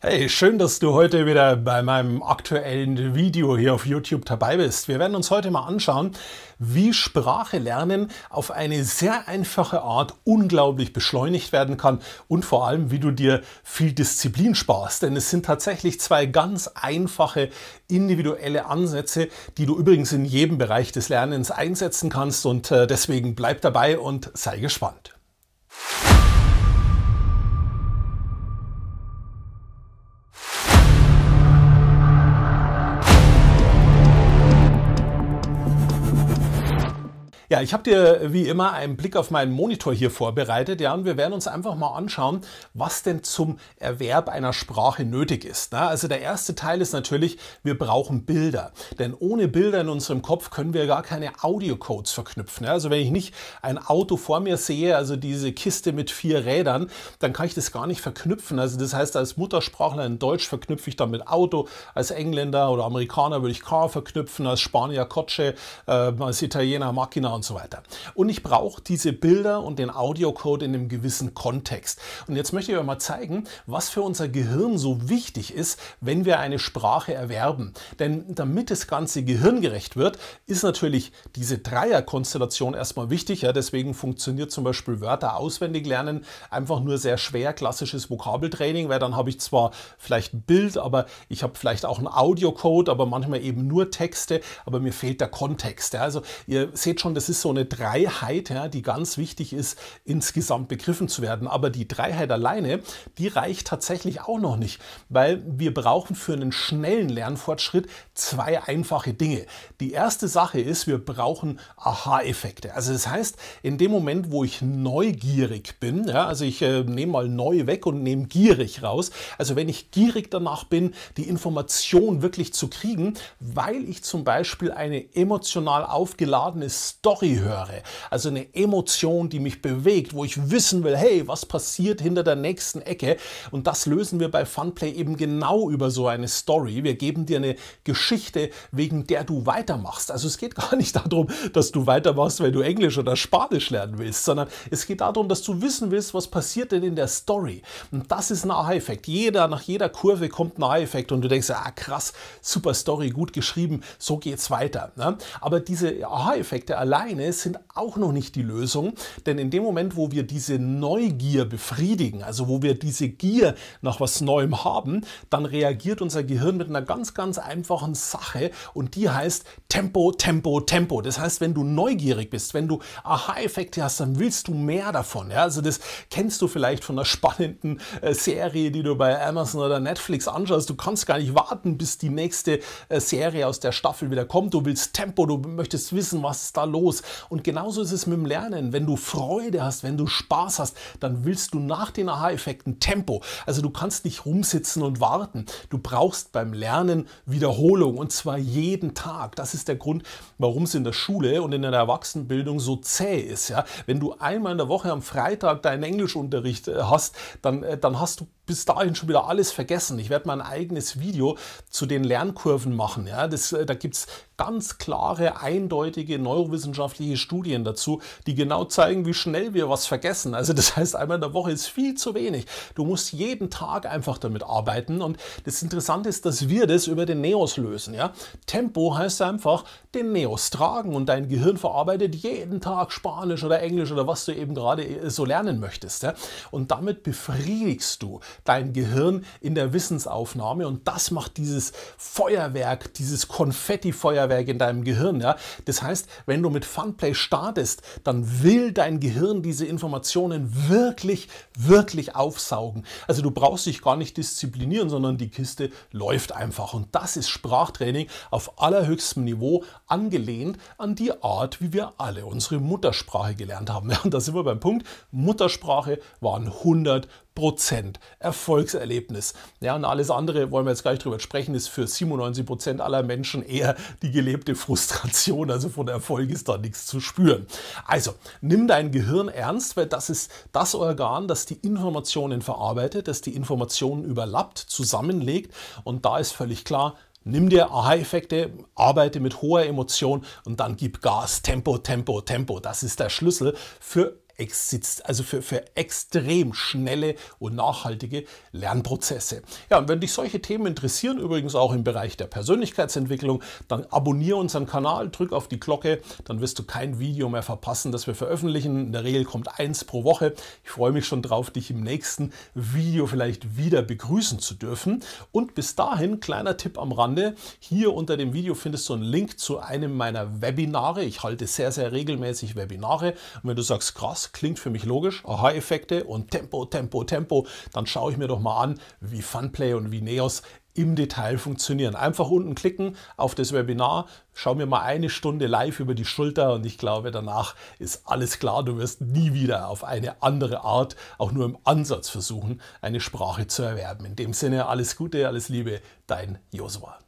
Hey, schön, dass du heute wieder bei meinem aktuellen Video hier auf YouTube dabei bist. Wir werden uns heute mal anschauen, wie Sprache lernen auf eine sehr einfache Art unglaublich beschleunigt werden kann und vor allem, wie du dir viel Disziplin sparst. Denn es sind tatsächlich zwei ganz einfache individuelle Ansätze, die du übrigens in jedem Bereich des Lernens einsetzen kannst und äh, deswegen bleib dabei und sei gespannt. Ja, ich habe dir wie immer einen Blick auf meinen Monitor hier vorbereitet. Ja, und wir werden uns einfach mal anschauen, was denn zum Erwerb einer Sprache nötig ist. Ne? Also der erste Teil ist natürlich, wir brauchen Bilder. Denn ohne Bilder in unserem Kopf können wir gar keine Audiocodes verknüpfen. Ne? Also wenn ich nicht ein Auto vor mir sehe, also diese Kiste mit vier Rädern, dann kann ich das gar nicht verknüpfen. Also das heißt, als Muttersprachler in Deutsch verknüpfe ich dann mit Auto, als Engländer oder Amerikaner würde ich Car verknüpfen, als Spanier Coche, äh, als Italiener Machina und so weiter. Und ich brauche diese Bilder und den Audiocode in einem gewissen Kontext. Und jetzt möchte ich euch mal zeigen, was für unser Gehirn so wichtig ist, wenn wir eine Sprache erwerben. Denn damit das Ganze gehirngerecht wird, ist natürlich diese Dreierkonstellation erstmal wichtig. Ja, deswegen funktioniert zum Beispiel Wörter auswendig lernen einfach nur sehr schwer, klassisches Vokabeltraining, weil dann habe ich zwar vielleicht ein Bild, aber ich habe vielleicht auch einen Audiocode, aber manchmal eben nur Texte, aber mir fehlt der Kontext. Ja, also ihr seht schon, das ist so eine Dreiheit, ja, die ganz wichtig ist, insgesamt begriffen zu werden. Aber die Dreiheit alleine, die reicht tatsächlich auch noch nicht, weil wir brauchen für einen schnellen Lernfortschritt zwei einfache Dinge. Die erste Sache ist, wir brauchen Aha-Effekte. Also das heißt, in dem Moment, wo ich neugierig bin, ja, also ich äh, nehme mal neu weg und nehme gierig raus, also wenn ich gierig danach bin, die Information wirklich zu kriegen, weil ich zum Beispiel eine emotional aufgeladene Story Story höre, also eine Emotion, die mich bewegt, wo ich wissen will, hey, was passiert hinter der nächsten Ecke? Und das lösen wir bei Funplay eben genau über so eine Story. Wir geben dir eine Geschichte, wegen der du weitermachst. Also es geht gar nicht darum, dass du weitermachst, wenn du Englisch oder Spanisch lernen willst, sondern es geht darum, dass du wissen willst, was passiert denn in der Story. Und das ist ein Aha-Effekt. Jeder, nach jeder Kurve kommt ein Aha-Effekt und du denkst, ah krass, super Story, gut geschrieben, so geht's weiter. Ne? Aber diese Aha-Effekte allein alleine sind auch noch nicht die Lösung, denn in dem Moment, wo wir diese Neugier befriedigen, also wo wir diese Gier nach was Neuem haben, dann reagiert unser Gehirn mit einer ganz, ganz einfachen Sache und die heißt Tempo, Tempo, Tempo. Das heißt, wenn du neugierig bist, wenn du Aha-Effekte hast, dann willst du mehr davon. Ja? Also das kennst du vielleicht von einer spannenden äh, Serie, die du bei Amazon oder Netflix anschaust. Du kannst gar nicht warten, bis die nächste äh, Serie aus der Staffel wieder kommt. Du willst Tempo, du möchtest wissen, was ist da los los. Und genauso ist es mit dem Lernen. Wenn du Freude hast, wenn du Spaß hast, dann willst du nach den Aha-Effekten Tempo. Also du kannst nicht rumsitzen und warten. Du brauchst beim Lernen Wiederholung und zwar jeden Tag. Das ist der Grund, warum es in der Schule und in der Erwachsenenbildung so zäh ist. Ja? Wenn du einmal in der Woche am Freitag deinen Englischunterricht äh, hast, dann, äh, dann hast du bis dahin schon wieder alles vergessen. Ich werde mal ein eigenes Video zu den Lernkurven machen. Ja? Das, äh, da gibt es ganz klare, eindeutige Neurowissenschaften wissenschaftliche Studien dazu, die genau zeigen, wie schnell wir was vergessen. Also das heißt, einmal in der Woche ist viel zu wenig. Du musst jeden Tag einfach damit arbeiten und das Interessante ist, dass wir das über den Neos lösen. Ja? Tempo heißt einfach den Neos tragen und dein Gehirn verarbeitet jeden Tag Spanisch oder Englisch oder was du eben gerade äh, so lernen möchtest. Ja? Und damit befriedigst du dein Gehirn in der Wissensaufnahme und das macht dieses Feuerwerk, dieses Konfetti-Feuerwerk in deinem Gehirn. Ja? Das heißt, wenn du mit Funplay startest, dann will dein Gehirn diese Informationen wirklich, wirklich aufsaugen. Also du brauchst dich gar nicht disziplinieren, sondern die Kiste läuft einfach. Und das ist Sprachtraining auf allerhöchstem Niveau angelehnt an die Art, wie wir alle unsere Muttersprache gelernt haben. Ja, und da sind wir beim Punkt. Muttersprache waren 100 Prozent Erfolgserlebnis. Ja, und alles andere wollen wir jetzt gleich drüber sprechen, ist für 97 Prozent aller Menschen eher die gelebte Frustration. Also von Erfolg ist da nichts zu spüren. Also nimm dein Gehirn ernst, weil das ist das Organ, das die Informationen verarbeitet, das die Informationen überlappt, zusammenlegt. Und da ist völlig klar, Nimm dir Aha-Effekte, arbeite mit hoher Emotion und dann gib Gas. Tempo, Tempo, Tempo. Das ist der Schlüssel für also für, für extrem schnelle und nachhaltige Lernprozesse. Ja, und wenn dich solche Themen interessieren, übrigens auch im Bereich der Persönlichkeitsentwicklung, dann abonniere unseren Kanal, drück auf die Glocke, dann wirst du kein Video mehr verpassen, das wir veröffentlichen. In der Regel kommt eins pro Woche. Ich freue mich schon drauf, dich im nächsten Video vielleicht wieder begrüßen zu dürfen. Und bis dahin, kleiner Tipp am Rande, hier unter dem Video findest du einen Link zu einem meiner Webinare. Ich halte sehr, sehr regelmäßig Webinare. Und wenn du sagst, krass, klingt für mich logisch. Aha-Effekte und Tempo, Tempo, Tempo. Dann schaue ich mir doch mal an, wie Funplay und wie Neos im Detail funktionieren. Einfach unten klicken auf das Webinar, schau mir mal eine Stunde live über die Schulter und ich glaube, danach ist alles klar. Du wirst nie wieder auf eine andere Art, auch nur im Ansatz versuchen, eine Sprache zu erwerben. In dem Sinne alles Gute, alles Liebe, dein Josua.